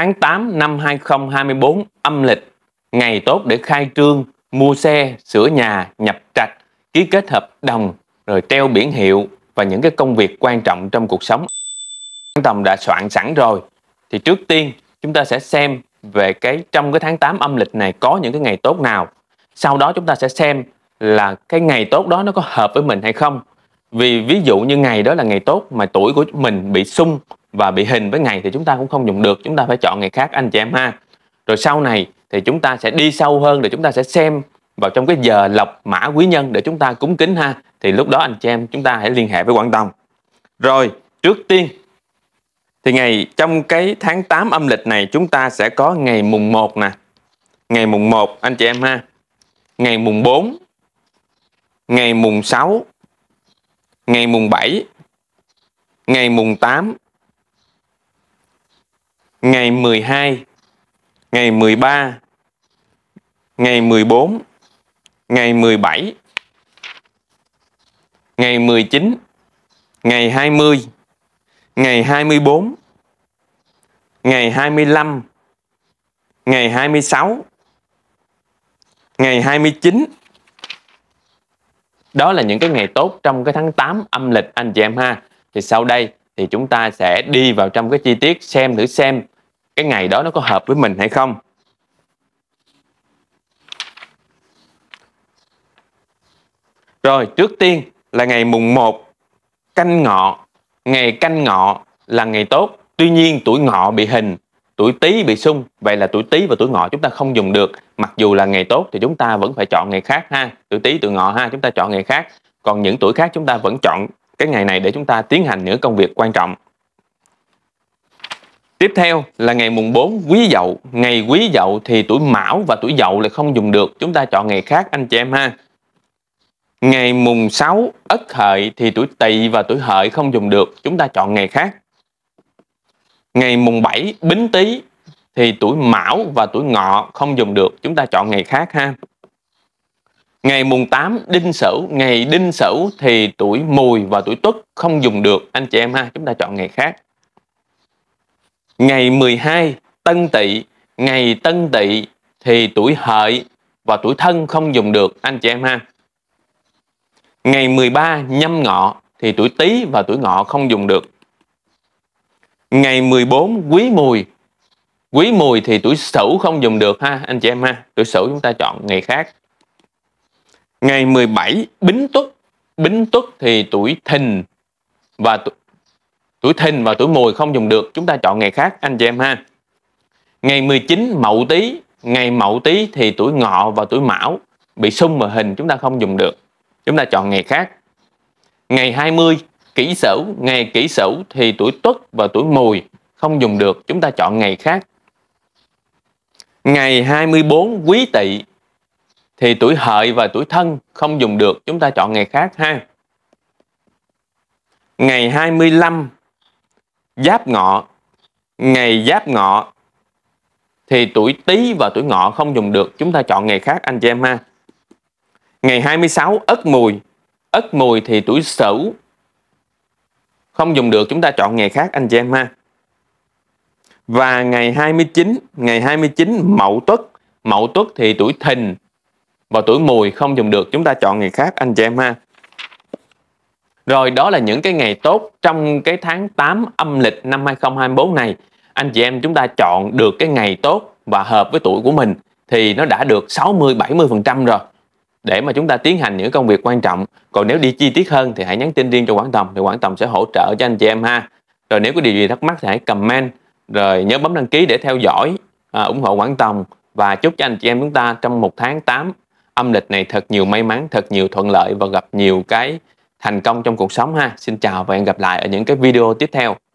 tháng 8 năm 2024 âm lịch, ngày tốt để khai trương, mua xe, sửa nhà, nhập trạch, ký kết hợp đồng, rồi treo biển hiệu và những cái công việc quan trọng trong cuộc sống. Anh Tầm đã soạn sẵn rồi. Thì trước tiên chúng ta sẽ xem về cái trong cái tháng 8 âm lịch này có những cái ngày tốt nào. Sau đó chúng ta sẽ xem là cái ngày tốt đó nó có hợp với mình hay không. Vì ví dụ như ngày đó là ngày tốt mà tuổi của mình bị sung và bị hình với ngày thì chúng ta cũng không dùng được chúng ta phải chọn ngày khác anh chị em ha rồi sau này thì chúng ta sẽ đi sâu hơn để chúng ta sẽ xem vào trong cái giờ lọc mã quý nhân để chúng ta cúng kính ha thì lúc đó anh chị em chúng ta hãy liên hệ với Quảng Tông rồi trước tiên thì ngày trong cái tháng 8 âm lịch này chúng ta sẽ có ngày mùng 1 nè ngày mùng 1 anh chị em ha ngày mùng 4 ngày mùng 6 ngày mùng 7 ngày mùng 8 ngày 12, ngày 13, ngày 14, ngày 17, ngày 19, ngày 20, ngày 24, ngày 25, ngày 26, ngày 29. Đó là những cái ngày tốt trong cái tháng 8 âm lịch anh chị em ha. Thì sau đây thì chúng ta sẽ đi vào trong cái chi tiết xem thử xem cái ngày đó nó có hợp với mình hay không Rồi trước tiên là ngày mùng 1 canh ngọ. Ngày canh ngọ là ngày tốt. Tuy nhiên tuổi ngọ bị hình, tuổi tý bị xung. Vậy là tuổi tý và tuổi ngọ chúng ta không dùng được. Mặc dù là ngày tốt thì chúng ta vẫn phải chọn ngày khác ha. Tuổi tý, tuổi ngọ ha, chúng ta chọn ngày khác. Còn những tuổi khác chúng ta vẫn chọn cái ngày này để chúng ta tiến hành những công việc quan trọng. Tiếp theo là ngày mùng 4 quý dậu. Ngày quý dậu thì tuổi mão và tuổi dậu lại không dùng được. Chúng ta chọn ngày khác anh chị em ha. Ngày mùng 6 ất hợi thì tuổi tỵ và tuổi hợi không dùng được. Chúng ta chọn ngày khác. Ngày mùng 7 bính tý thì tuổi mão và tuổi ngọ không dùng được. Chúng ta chọn ngày khác ha. Ngày mùng 8 đinh sửu, ngày đinh sửu thì tuổi mùi và tuổi tuất không dùng được anh chị em ha, chúng ta chọn ngày khác. Ngày 12 Tân Tỵ, ngày Tân Tỵ thì tuổi Hợi và tuổi Thân không dùng được anh chị em ha. Ngày 13 Nhâm Ngọ thì tuổi Tý và tuổi Ngọ không dùng được. Ngày 14 Quý Mùi. Quý Mùi thì tuổi Sửu không dùng được ha anh chị em ha. Tuổi Sửu chúng ta chọn ngày khác. Ngày 17 Bính Tuất. Bính Tuất thì tuổi Thìn và tuổi thìn và tuổi mùi không dùng được chúng ta chọn ngày khác anh chị em ha ngày 19 mậu tý ngày mậu tý thì tuổi ngọ và tuổi mão bị sung mà hình chúng ta không dùng được chúng ta chọn ngày khác ngày 20 kỷ sửu ngày kỷ sửu thì tuổi tuất và tuổi mùi không dùng được chúng ta chọn ngày khác ngày 24 quý tỵ thì tuổi hợi và tuổi thân không dùng được chúng ta chọn ngày khác ha ngày 25 Giáp Ngọ, ngày Giáp Ngọ thì tuổi Tý và tuổi Ngọ không dùng được, chúng ta chọn ngày khác anh chị em ha. Ngày 26 Ất Mùi, Ất Mùi thì tuổi Sửu không dùng được, chúng ta chọn ngày khác anh chị em ha. Và ngày 29, ngày 29 Mậu Tuất, Mậu Tuất thì tuổi Thìn và tuổi Mùi không dùng được, chúng ta chọn ngày khác anh chị em ha. Rồi đó là những cái ngày tốt trong cái tháng 8 âm lịch năm 2024 này. Anh chị em chúng ta chọn được cái ngày tốt và hợp với tuổi của mình thì nó đã được 60 70% rồi để mà chúng ta tiến hành những công việc quan trọng. Còn nếu đi chi tiết hơn thì hãy nhắn tin riêng cho Quảng tổng thì Quảng tổng sẽ hỗ trợ cho anh chị em ha. Rồi nếu có điều gì thắc mắc thì hãy comment rồi nhớ bấm đăng ký để theo dõi à, ủng hộ Quảng tổng và chúc cho anh chị em chúng ta trong một tháng 8 âm lịch này thật nhiều may mắn, thật nhiều thuận lợi và gặp nhiều cái thành công trong cuộc sống ha xin chào và hẹn gặp lại ở những cái video tiếp theo